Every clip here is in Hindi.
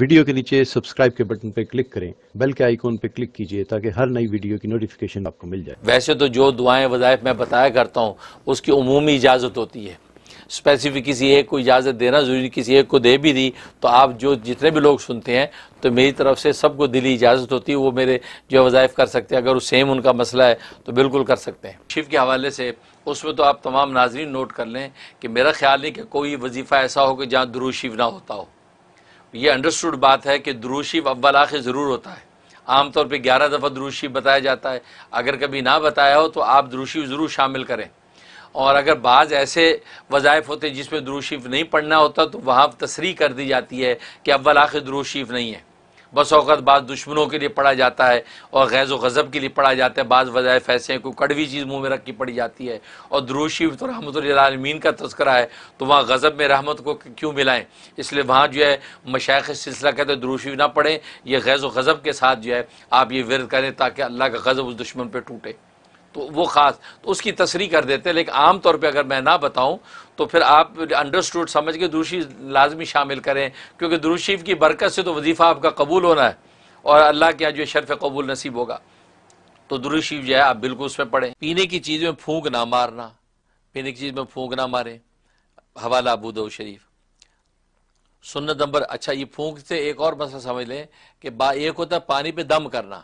वीडियो के नीचे सब्सक्राइब के बटन पर क्लिक करें बेल के आइकॉन पर क्लिक कीजिए ताकि हर नई वीडियो की नोटिफिकेशन आपको मिल जाए वैसे तो जो दुआएं वज़ायफ मैं बताया करता हूँ उसकी उमूमी इजाज़त होती है स्पेसिफिक किसी एक को इजाज़त देना ज़रूरी किसी एक को दे भी दी तो आप जो जितने भी लोग सुनते हैं तो मेरी तरफ से सबको दिली इजाज़त होती है वो मेरे जो वज़ायफ़ कर सकते हैं अगर वो सेम उनका मसला है तो बिल्कुल कर सकते हैं शिव के हवाले से उसमें तो आप तमाम नाजरीन नोट कर लें कि मेरा ख्याल है कि कोई वजीफ़ा ऐसा हो कि जहाँ शिव ना होता हो ये अंडरस्टूड बात है कि द्रूशी अव्वल आखिर ज़रूर होता है आमतौर पर ग्यारह दफ़ा द्रूशी बताया जाता है अगर कभी ना बताया हो तो आप द्रूशी ज़रूर शामिल करें और अगर बाज़ ऐसे वज़ायफ़ होते जिसमें द्रूशिफ नहीं पढ़ना होता तो वहाँ तसरी कर दी जाती है कि अव्वल आखिर द्रूशिफ नहीं है बस अवत बाद दुश्मनों के लिए पढ़ा जाता है और गैज़ व गज़ब के लिए पढ़ा जाता है बाज़ वज़ाय ऐसे हैं कोई कड़वी चीज़ मुँह में रख पड़ी जाती है और द्रोशी तो रहमतमीन का तस्करा है तो वहाँ गज़ब में रहमत को क्यों मिलाएँ इसलिए वहाँ जो है मशाक़ सिलसिला कहते हैं द्रोशी ना पढ़ें यह गैज़ व गज़ब के साथ जो है आप ये विरद करें ताकि अल्लाह का गज़ब उस दुश्मन पर टूटे तो वो ख़ास तो उसकी तस्री कर देते हैं लेकिन आम तौर पे अगर मैं ना बताऊं तो फिर आप अंडरस्टूड समझ के दूसरी लाजमी शामिल करें क्योंकि दुरुशीफ की बरकत से तो वजीफ़ा आपका कबूल होना है और अल्लाह के यहाँ जो शर्फ कबूल नसीब होगा तो दुरुशीफ जो है आप बिल्कुल उसमें पढ़ें पीने की चीज़ में फूंक ना मारना पीने की चीज़ में फूक ना मारें हवाला अबूद शरीफ सुन्नत नंबर अच्छा ये फूंक से एक और मसला समझ लें कि एक होता है पानी पे दम करना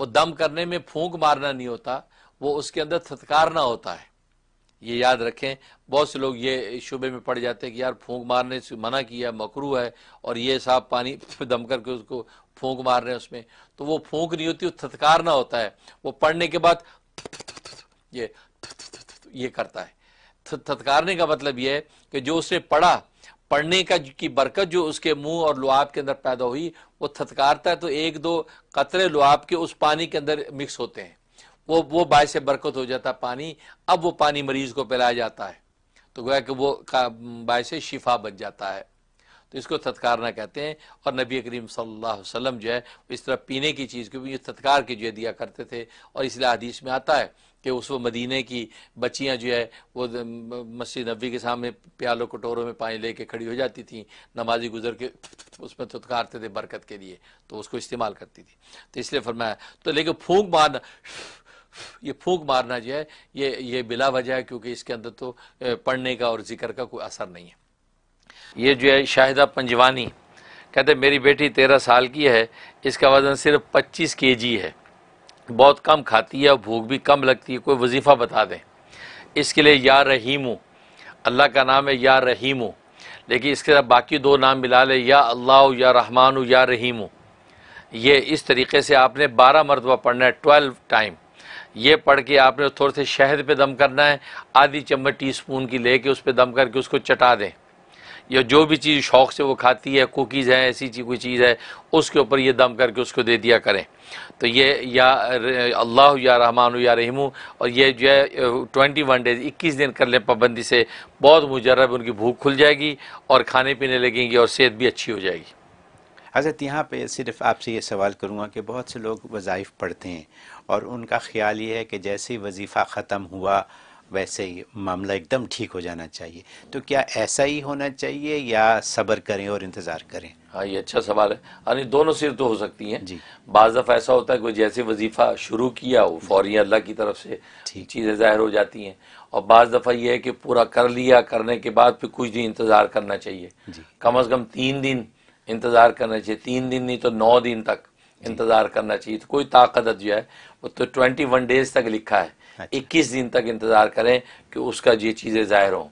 वो दम करने में फूंक मारना नहीं होता वो उसके अंदर थत्कार ना होता है ये याद रखें बहुत से लोग ये शुबे में पड़ जाते हैं कि यार फूंक मारने से मना किया मकरू है और ये साफ पानी दम करके उसको फूंक मार रहे हैं उसमें तो वो फूंक नहीं होती वो थथकार ना होता है वो पढ़ने के बाद ये ये करता है थथकारने का मतलब ये है कि जो उसने पढ़ा पढ़ने का की बरकत जो उसके मुंह और लुआब के अंदर पैदा हुई वो थथकारता है तो एक दो कतरे लुआब के उस पानी के अंदर मिक्स होते हैं वो वो बाय से बरकत हो जाता पानी अब वो पानी मरीज को पिलाया जाता है तो गोया कि वो का से शिफा बन जाता है तो इसको ना कहते हैं और नबी करीम सल्लल्लाहु अलैहि वसल्लम जो है इस तरह पीने की चीज़ को भी तत्कार के जो है दिया करते थे और इसलिए हदीस में आता है कि उस वो मदीने की बच्चियां जो है वो मस्जिद नबी के सामने प्यालों कटोरों में पानी लेके खड़ी हो जाती थी नमाजी गुजर के उसमें तत्कारते थे बरकत के लिए तो उसको इस्तेमाल करती थी तो इसलिए फरमाया तो लेकिन फूक मारना ये फूक मारना जो है ये ये बिला वजह है क्योंकि इसके अंदर तो पढ़ने का और जिक्र का कोई असर नहीं है ये जो है शाहिदा पंजवानी कहते मेरी बेटी तेरह साल की है इसका वज़न सिर्फ पच्चीस के जी है बहुत कम खाती है और भूख भी कम लगती है कोई वजीफ़ा बता दें इसके लिए या रहीमू अल्लाह का नाम है या रहीमू लेकिन इसके साथ बाकी दो नाम मिला ले या अल्लाह या रहमान या रहीमू ये इस तरीके से आपने बारह मरतबा पढ़ना है ट्वेल्व टाइम ये पढ़ के आपने थोड़े से शहद पे दम करना है आधी चम्मच टीस्पून की ले उस पर दम करके उसको चटा दें या जो भी चीज़ शौक़ से वो खाती है कुकीज़ हैं ऐसी चीज़ कोई चीज़ है उसके ऊपर ये दम करके उसको दे दिया करें तो ये या अल्लाह या रहमान या रहीमू और ये जो है ट्वेंटी वन डेज़ इक्कीस दिन कर लें पाबंदी से बहुत मुजरब उनकी भूख खुल जाएगी और खाने पीने लगेंगी और सेहत भी अच्छी हो जाएगी हजरत यहाँ पे सिर्फ आपसे ये सवाल करूँगा कि बहुत से लोग वज़ाइफ पढ़ते हैं और उनका ख्याल ये है कि जैसे ही वजीफ़ा ख़त्म हुआ वैसे ही मामला एकदम ठीक हो जाना चाहिए तो क्या ऐसा ही होना चाहिए या सब्र करें और इंतज़ार करें हाँ ये अच्छा सवाल है यानी हाँ, दोनों सिर तो हो सकती हैं जी बाज़ दफ़ा ऐसा होता है कि जैसे वजीफ़ा शुरू किया हो फौरी अल्लाह की तरफ से चीज़ें ज़ाहिर हो जाती हैं और बाज़ दफ़ा यह है कि पूरा कर लिया करने के बाद फिर कुछ दिन इंतज़ार करना चाहिए कम अज़ कम तीन दिन इंतज़ार करना चाहिए तीन दिन नहीं तो नौ दिन तक इंतज़ार करना चाहिए तो कोई ताकत जो है वो तो ट्वेंटी वन डेज तक लिखा है अच्छा। इक्कीस दिन तक इंतज़ार करें कि उसका ये चीज़ें ज़ाहिर हों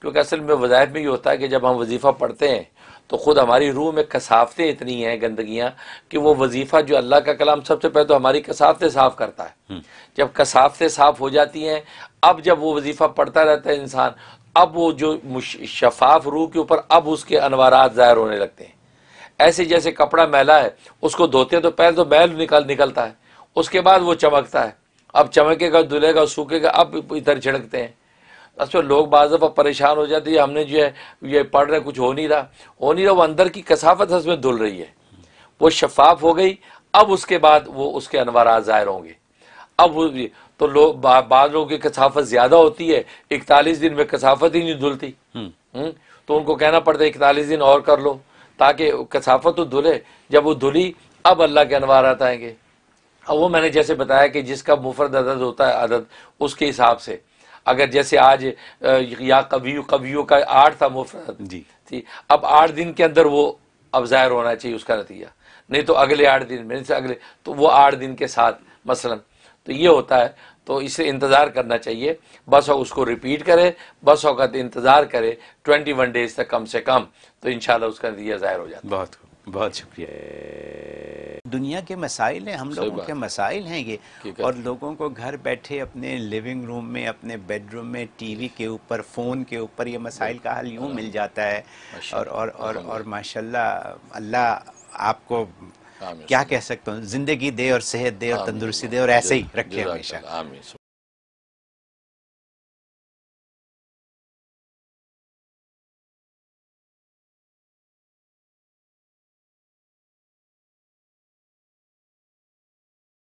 क्योंकि असल में वज़ायफ में ये होता है कि जब हम वजीफ़ा पढ़ते हैं तो ख़ुद हमारी रूह में कसाफतें इतनी हैं गंदगियाँ कि वो वजीफ़ा जो अल्लाह का कलाम सबसे पहले तो हमारी कसाफतें साफ़ करता है हम्म। जब कसाफतें साफ़ हो जाती हैं अब जब वो वजीफ़ा पढ़ता रहता है इंसान अब वो जो शफाफ रूह के ऊपर अब उसके अनवारात ज़ाहिर होने लगते हैं ऐसे जैसे कपड़ा मैला है उसको धोते हैं तो पहले तो मैल निकल निकलता है उसके बाद वो चमकता है अब चमकेगा धुलेगा सूखेगा अब इधर छिड़कते हैं बस लोग बाज दफ़ा परेशान हो जाते हैं हमने जो है ये पढ़ रहे कुछ हो नहीं रहा हो नहीं रहा वो अंदर की कसाफत उसमें धुल रही है वो शफाफ हो गई अब उसके बाद वो उसके अनवारा ज़ाहिर होंगे अब तो लोग बाद लोगों की कसाफत ज़्यादा होती है इकतालीस दिन में कसाफत ही नहीं धुलती हम्म। हम्म, तो उनको कहना पड़ता है इकतालीस दिन और कर लो ताकि कसाफत तो धुले जब वो धुली अब अल्लाह के अनवार आएंगे अब वो मैंने जैसे बताया कि जिसका मुफरद अदद होता है अदद उसके हिसाब से अगर जैसे आज या कवियो कवियों का आठ था मुफरत जी थी अब आठ दिन के अंदर वो अब जाहिर होना चाहिए उसका नतीजा नहीं तो अगले आठ दिन मेरे से अगले तो वो आठ दिन के साथ मसलन तो ये होता है तो इसे इंतज़ार करना चाहिए बस उसको रिपीट करे बस अवत इंतज़ार करे ट्वेंटी वन डेज तक कम से कम तो इन उसका नतीजा ज़ाहिर हो जाता बहुत बहुत शुक्रिया दुनिया के मसाइल हैं हम लोगों के मसाइल हैं ये और लोगों को घर बैठे अपने लिविंग रूम में अपने बेडरूम में टीवी के ऊपर फ़ोन के ऊपर ये मसाइल का हल यूँ मिल जाता है और और और, और माशाल्लाह अल्लाह आपको क्या कह सकता हूँ जिंदगी दे और सेहत दे और तंदुरुस्ती दे और ऐसे ही रखे हमेशा